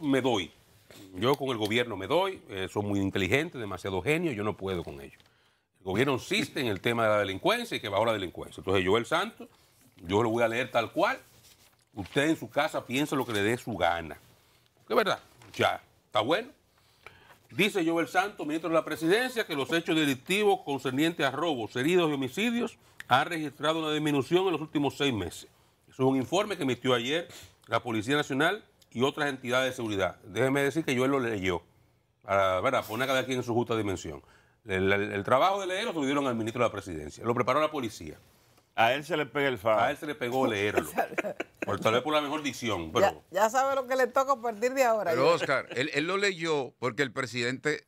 me doy. Yo con el gobierno me doy, eh, son muy inteligentes, demasiado genios, yo no puedo con ellos. El gobierno insiste en el tema de la delincuencia y que va a la delincuencia. Entonces, yo el santo, yo lo voy a leer tal cual. Usted en su casa piensa lo que le dé su gana. ¿Qué verdad, ya, está bueno. Dice Joel Santos, ministro de la Presidencia, que los hechos delictivos concernientes a robos, heridos y homicidios han registrado una disminución en los últimos seis meses. Eso es un informe que emitió ayer la Policía Nacional y otras entidades de seguridad. Déjeme decir que yo él lo leyó, para poner cada quien en su justa dimensión. El, trabajo de leerlo lo dieron al ministro de la presidencia, lo preparó la policía. A él se le pegó el A él se le pegó leerlo. tal vez por la mejor dicción. Pero... Ya, sabe lo que le toca a partir de ahora. Pero Oscar, él lo leyó porque el presidente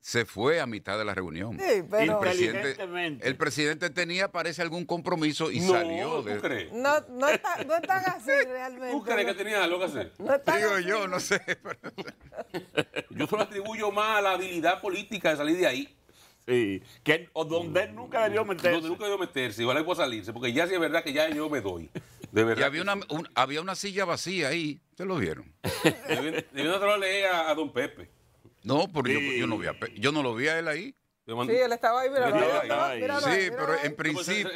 se fue a mitad de la reunión. Sí, pero... el, presidente, el presidente tenía, parece, algún compromiso y salió. De... crees? No, no, está, no así realmente. ¿Tú crees que tenía algo que hacer? Digo yo, no sé. yo solo atribuyo más a la habilidad política de salir de ahí. Sí, que, o donde él nunca debió meterse. Donde nunca debió meterse, igual puedo salirse, porque ya si es verdad que ya yo me doy. De verdad. Y había una, había una silla vacía ahí, ¿ustedes lo vieron? Debieron leer a don Pepe. No, porque yo, no lo vi a él ahí. Sí, él estaba ahí, pero sí, pero en principio.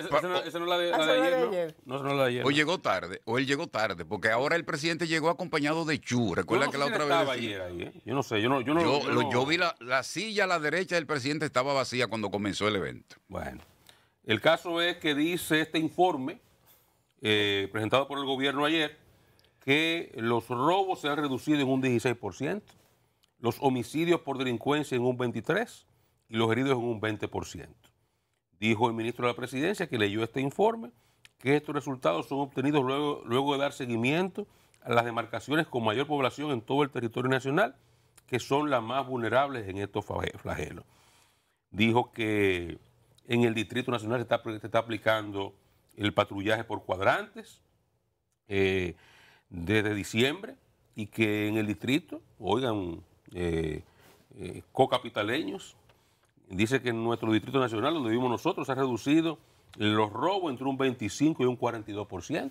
no, la ayer. O llegó tarde, o él llegó tarde, porque ahora el presidente llegó acompañado de Chu. Recuerda que la otra vez. ahí, ¿eh? Yo no sé, yo no. Yo, yo, yo vi la, silla a la derecha del presidente estaba vacía cuando comenzó el evento. Bueno, el caso es que dice este informe eh, presentado por el gobierno ayer que los robos se han reducido en un 16% los homicidios por delincuencia en un 23% y los heridos en un 20%. Dijo el ministro de la Presidencia que leyó este informe que estos resultados son obtenidos luego, luego de dar seguimiento a las demarcaciones con mayor población en todo el territorio nacional, que son las más vulnerables en estos flagelos. Dijo que en el Distrito Nacional se está, está aplicando el patrullaje por cuadrantes eh, desde diciembre y que en el distrito, oigan, eh, eh, cocapitaleños. Dice que en nuestro Distrito Nacional, donde vivimos nosotros, se ha reducido los robos entre un 25 y un 42%,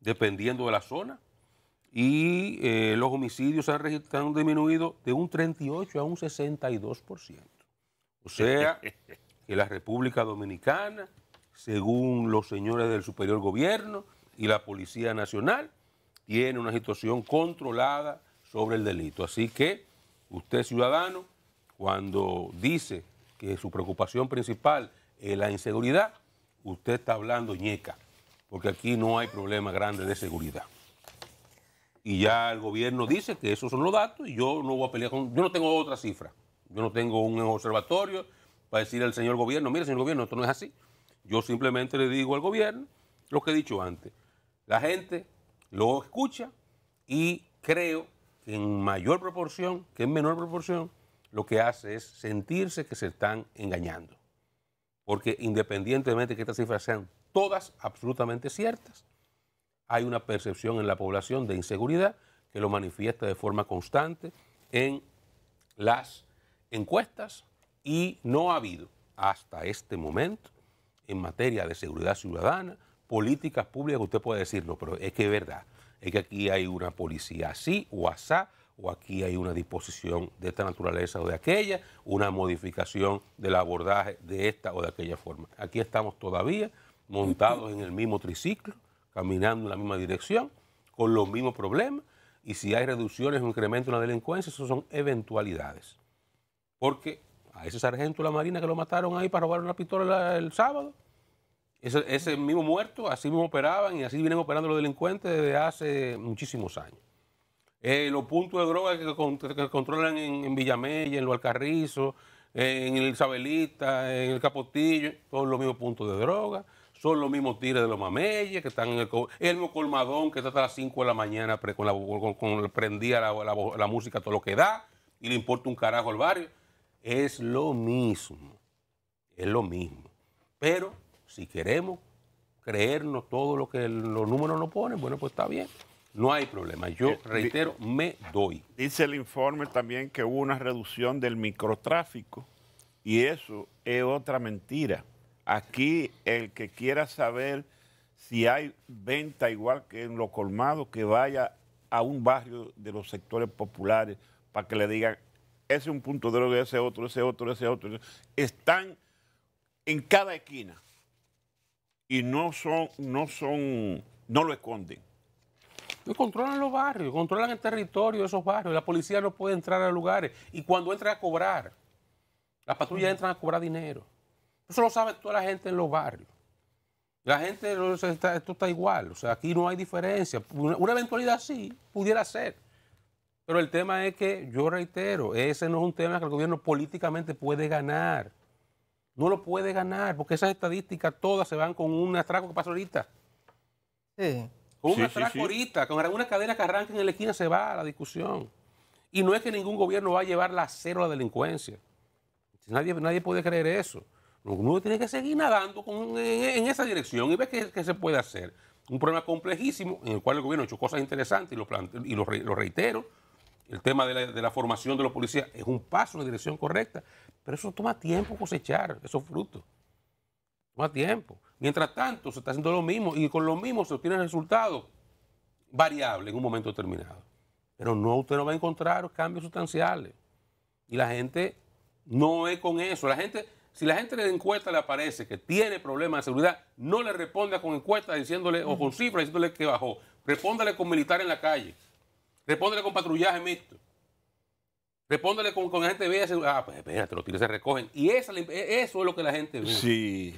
dependiendo de la zona. Y eh, los homicidios se han, registrado, han disminuido de un 38 a un 62%. O sea, que la República Dominicana, según los señores del superior gobierno y la Policía Nacional, tiene una situación controlada sobre el delito. Así que Usted ciudadano, cuando dice que su preocupación principal es la inseguridad, usted está hablando ñeca, porque aquí no hay problema grande de seguridad. Y ya el gobierno dice que esos son los datos y yo no voy a pelear con... Yo no tengo otra cifra. Yo no tengo un observatorio para decir al señor gobierno, mire señor gobierno, esto no es así. Yo simplemente le digo al gobierno lo que he dicho antes. La gente lo escucha y creo en mayor proporción, que en menor proporción, lo que hace es sentirse que se están engañando. Porque independientemente de que estas cifras sean todas absolutamente ciertas, hay una percepción en la población de inseguridad que lo manifiesta de forma constante en las encuestas y no ha habido hasta este momento en materia de seguridad ciudadana, políticas públicas, usted puede decirlo, pero es que es verdad, es que aquí hay una policía así o asá, o aquí hay una disposición de esta naturaleza o de aquella, una modificación del abordaje de esta o de aquella forma. Aquí estamos todavía montados en el mismo triciclo, caminando en la misma dirección, con los mismos problemas, y si hay reducciones o incremento en la delincuencia, eso son eventualidades. Porque a ese sargento de la Marina que lo mataron ahí para robar una pistola el sábado, ese, mismo muerto, así mismo operaban y así vienen operando los delincuentes desde hace muchísimos años. Eh, los puntos de droga que, controlan en, Villamella, en Lo Alcarrizo, en el Isabelita, en el Capotillo, son los mismos puntos de droga, son los mismos tires de los mameyes que están en el, mismo colmadón que está hasta las 5 de la mañana prendía la, la música todo lo que da y le importa un carajo al barrio. Es lo mismo, es lo mismo. Pero si queremos creernos todo lo que los números nos ponen, bueno, pues está bien. No hay problema. Yo eh, reitero, me doy. Dice el informe también que hubo una reducción del microtráfico y eso es otra mentira. Aquí el que quiera saber si hay venta igual que en lo colmado que vaya a un barrio de los sectores populares para que le digan, ese es un punto de droga, ese otro, ese otro, ese otro. Están en cada esquina y no son, no son, no lo esconden. Y controlan los barrios, controlan el territorio de esos barrios. La policía no puede entrar a lugares. Y cuando entra a cobrar, las patrullas entran a cobrar dinero. Eso lo sabe toda la gente en los barrios. La gente, esto está igual. O sea, aquí no hay diferencia. una eventualidad sí, pudiera ser. Pero el tema es que, yo reitero, ese no es un tema que el gobierno políticamente puede ganar. No lo puede ganar, porque esas estadísticas todas se van con un atraco que pasa ahorita. Con un atraco ahorita, con una cadena que arranque en la esquina se va a la discusión. Y no es que ningún gobierno va a llevar la cero a la delincuencia. Nadie, nadie puede creer eso. Uno tiene que seguir nadando en, esa dirección y ver qué, se puede hacer. Un problema complejísimo en el cual el gobierno ha hecho cosas interesantes y y lo reitero, el tema de la, formación de los policías es un paso en la dirección correcta, pero eso toma tiempo cosechar esos frutos. Toma tiempo. Mientras tanto, se está haciendo lo mismo y con lo mismo se obtiene resultados variables en un momento determinado. Pero no, usted no va a encontrar cambios sustanciales. Y la gente no es con eso. La gente, si la gente de encuesta le aparece que tiene problemas de seguridad, no le responda con encuesta diciéndole, o con cifras diciéndole que bajó. Respóndale con militar en la calle. Respóndele con patrullaje mixto. Respóndele con, con la gente vea ah, pues espérate, los tiros se recogen. Y e-, eso es lo que la gente ve. Sí.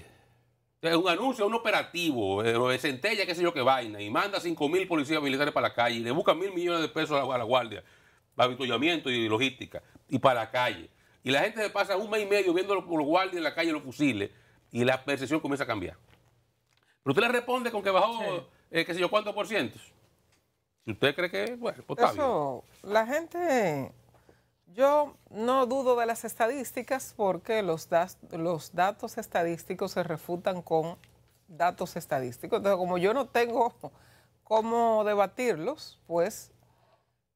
Es un anuncio, un operativo, eh, de centella, qué sé yo qué vaina, y manda 5 mil policías militares para la calle, y le busca mil millones de pesos a la, guardia, para avituallamiento y logística, y para la calle. Y la gente se pasa un mes y medio viendo los, guardias en la calle, los fusiles, y la percepción comienza a cambiar. Pero usted le responde con que bajó, eh, qué sé yo, cuántos por ciento. ¿Usted cree que, es? Pues, eso, la gente, yo no dudo de las estadísticas porque los, los datos estadísticos se refutan con datos estadísticos. Entonces, como yo no tengo cómo debatirlos, pues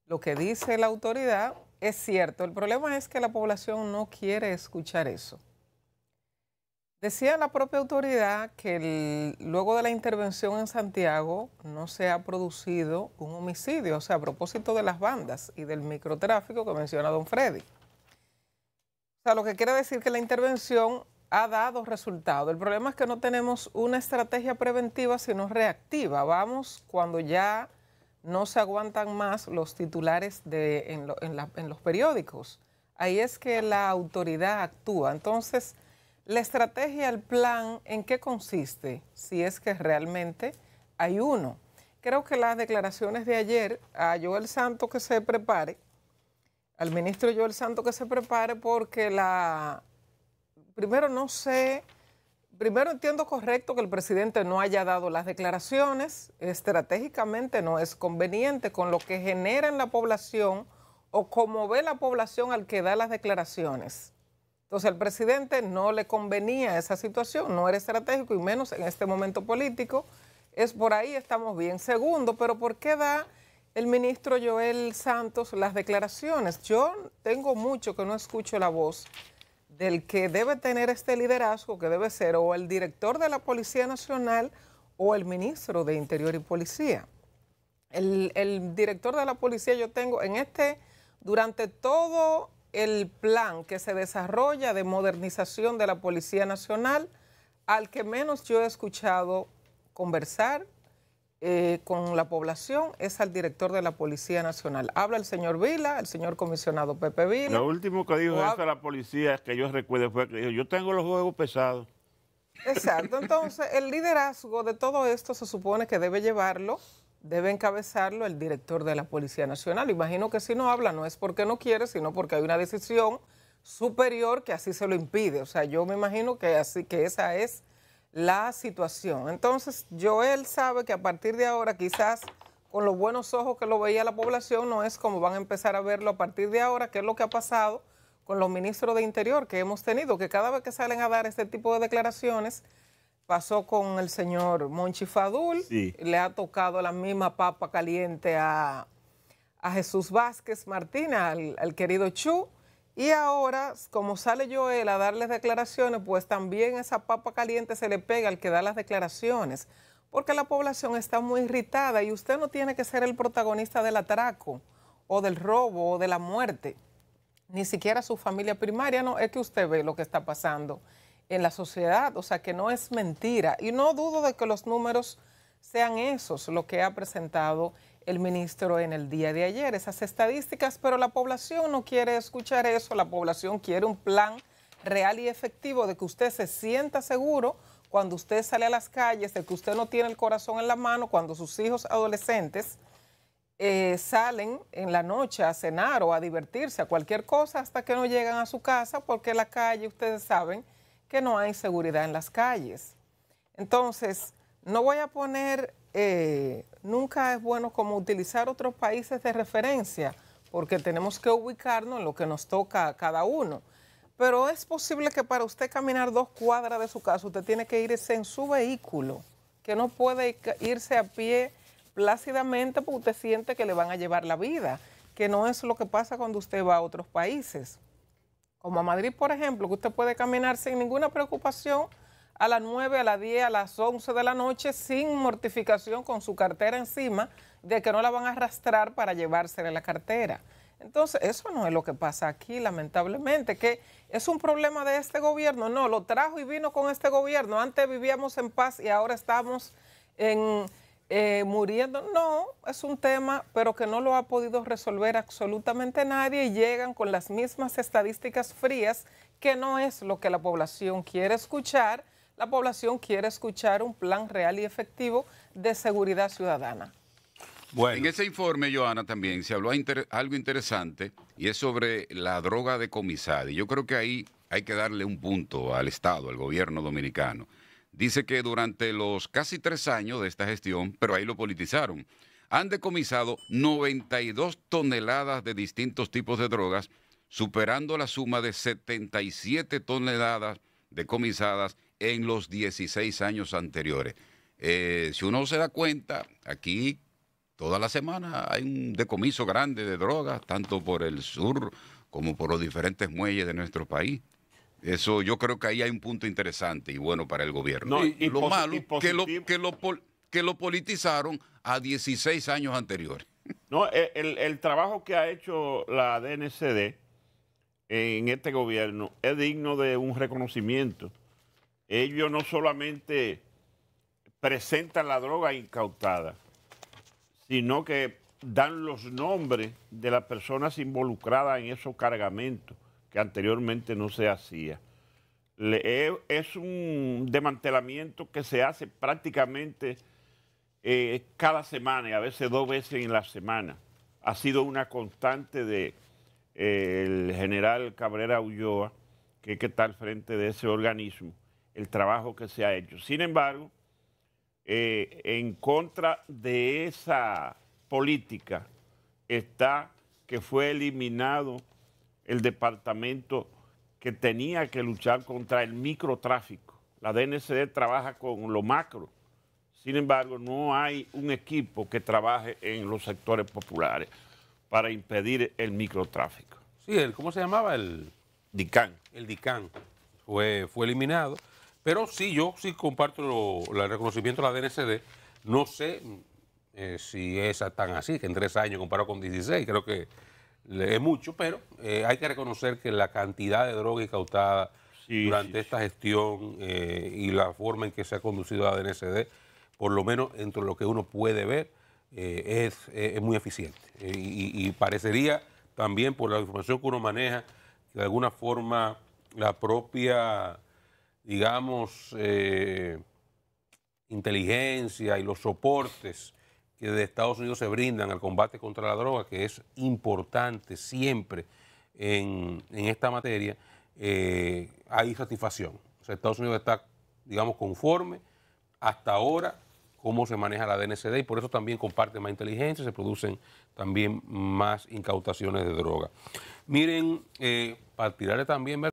lo que dice la autoridad es cierto. El problema es que la población no quiere escuchar eso. Decía la propia autoridad que luego de la intervención en Santiago no se ha producido un homicidio, o sea, a propósito de las bandas y del microtráfico que menciona don Freddy. O sea, lo que quiere decir que la intervención ha dado resultado. El problema es que no tenemos una estrategia preventiva, sino reactiva. Vamos cuando ya no se aguantan más los titulares en, en los periódicos. Ahí es que la autoridad actúa. Entonces, la estrategia, el plan, ¿en qué consiste? Si es que realmente hay uno. Creo que las declaraciones de ayer a Joel Santo que se prepare, al ministro Joel Santo que se prepare porque la... Primero no sé, primero entiendo correcto que el presidente no haya dado las declaraciones, estratégicamente no es conveniente con lo que genera en la población o como ve la población al que da las declaraciones. Entonces al presidente no le convenía esa situación, no era estratégico y menos en este momento político. Es por ahí estamos bien. Segundo, pero ¿por qué da el ministro Joel Santos las declaraciones? Yo tengo mucho que no escucho la voz del que debe tener este liderazgo, que debe ser o el director de la Policía Nacional o el ministro de Interior y Policía. el, director de la policía yo tengo en este, durante todo el plan que se desarrolla de modernización de la Policía Nacional, al que menos yo he escuchado conversar eh, con la población es al director de la Policía Nacional. Habla el señor Vila, el señor comisionado Pepe Vila. Lo último que dijo eso la policía que yo recuerdo fue que dijo, yo tengo los huevos pesados. Exacto, entonces el liderazgo de todo esto se supone que debe llevarlo debe encabezarlo el director de la Policía Nacional. Imagino que si no habla no es porque no quiere, sino porque hay una decisión superior que así se lo impide. O sea, yo me imagino que así que esa es la situación. Entonces, Joel sabe que a partir de ahora quizás con los buenos ojos que lo veía la población no es como van a empezar a verlo a partir de ahora, que es lo que ha pasado con los ministros de Interior que hemos tenido, que cada vez que salen a dar este tipo de declaraciones pasó con el señor Monchi Fadul, le ha tocado la misma papa caliente a, Jesús Vázquez Martina, al, querido Chu, y ahora, como sale Joel a darles declaraciones, pues también esa papa caliente se le pega al que da las declaraciones, porque la población está muy irritada y usted no tiene que ser el protagonista del atraco, o del robo, o de la muerte, ni siquiera su familia primaria, no, es que usted ve lo que está pasando en la sociedad, o sea que no es mentira. Y no dudo de que los números sean esos, lo que ha presentado el ministro en el día de ayer, esas estadísticas, pero la población no quiere escuchar eso, la población quiere un plan real y efectivo de que usted se sienta seguro cuando usted sale a las calles, de que usted no tiene el corazón en la mano, cuando sus hijos adolescentes eh, salen en la noche a cenar o a divertirse, a cualquier cosa, hasta que no llegan a su casa, porque la calle, ustedes saben, que no hay seguridad en las calles. Entonces, no voy a poner, eh, nunca es bueno como utilizar otros países de referencia, porque tenemos que ubicarnos en lo que nos toca a cada uno. Pero es posible que para usted caminar dos cuadras de su casa, usted tiene que irse en su vehículo, que no puede irse a pie plácidamente porque usted siente que le van a llevar la vida, que no es lo que pasa cuando usted va a otros países como a Madrid, por ejemplo, que usted puede caminar sin ninguna preocupación a las 9, a las 10, a las 11 de la noche, sin mortificación, con su cartera encima, de que no la van a arrastrar para llevársele la cartera. Entonces, eso no es lo que pasa aquí, lamentablemente, que es un problema de este gobierno. No, lo trajo y vino con este gobierno. Antes vivíamos en paz y ahora estamos en eh, muriendo. No, es un tema, pero que no lo ha podido resolver absolutamente nadie y llegan con las mismas estadísticas frías, que no es lo que la población quiere escuchar. La población quiere escuchar un plan real y efectivo de seguridad ciudadana. Bueno. En ese informe, Joana, también se habló algo interesante y es sobre la droga de decomisada. Y yo creo que ahí hay que darle un punto al Estado, al gobierno dominicano dice que durante los casi tres años de esta gestión, pero ahí lo politizaron, han decomisado 92 toneladas de distintos tipos de drogas, superando la suma de 77 toneladas decomisadas en los 16 años anteriores. Eh, si uno se da cuenta, aquí toda la semana hay un decomiso grande de drogas, tanto por el sur como por los diferentes muelles de nuestro país. Eso yo creo que ahí hay un punto interesante y bueno para el gobierno. y, lo malo que lo, que, lo, que lo politizaron a 16 años anteriores. No, e, el trabajo que ha hecho la DNCD en este gobierno es digno de un reconocimiento. Ellos no solamente presentan la droga incautada, sino que dan los nombres de las personas involucradas en esos cargamentos que anteriormente no se hacía. Eh, es un desmantelamiento que se hace prácticamente eh, cada semana y a veces dos veces en la semana. Ha sido una constante de eh, el general Cabrera Ulloa, que, está al frente de ese organismo, el trabajo que se ha hecho. Sin embargo, en contra de esa política está que fue eliminado el departamento que tenía que luchar contra el microtráfico. La DNCD trabaja con lo macro. Sin embargo, no hay un equipo que trabaje en los sectores populares para impedir el microtráfico. Sí, ¿cómo se llamaba? El DICAN. El DICAN fue, fue eliminado. Pero sí, yo sí comparto el reconocimiento de la DNCD. No sé eh, si es tan así, que en tres años comparado con 16, creo que es mucho, pero eh, hay que reconocer que la cantidad de droga incautada durante esta gestión eh, y la forma en que se ha conducido la DNCD, por lo menos entre lo que uno puede ver, eh, es, muy eficiente. Y, y, parecería también por la información que uno maneja, que de alguna forma la propia, digamos, inteligencia y los soportes que desde Estados Unidos se brindan al combate contra la droga, que es importante siempre en, esta materia, eh, hay satisfacción. Estados Unidos está, digamos, conforme hasta ahora cómo se maneja la DNCD y por eso también comparte más inteligencia, se producen también más incautaciones de droga. Miren, eh, para tirarle también...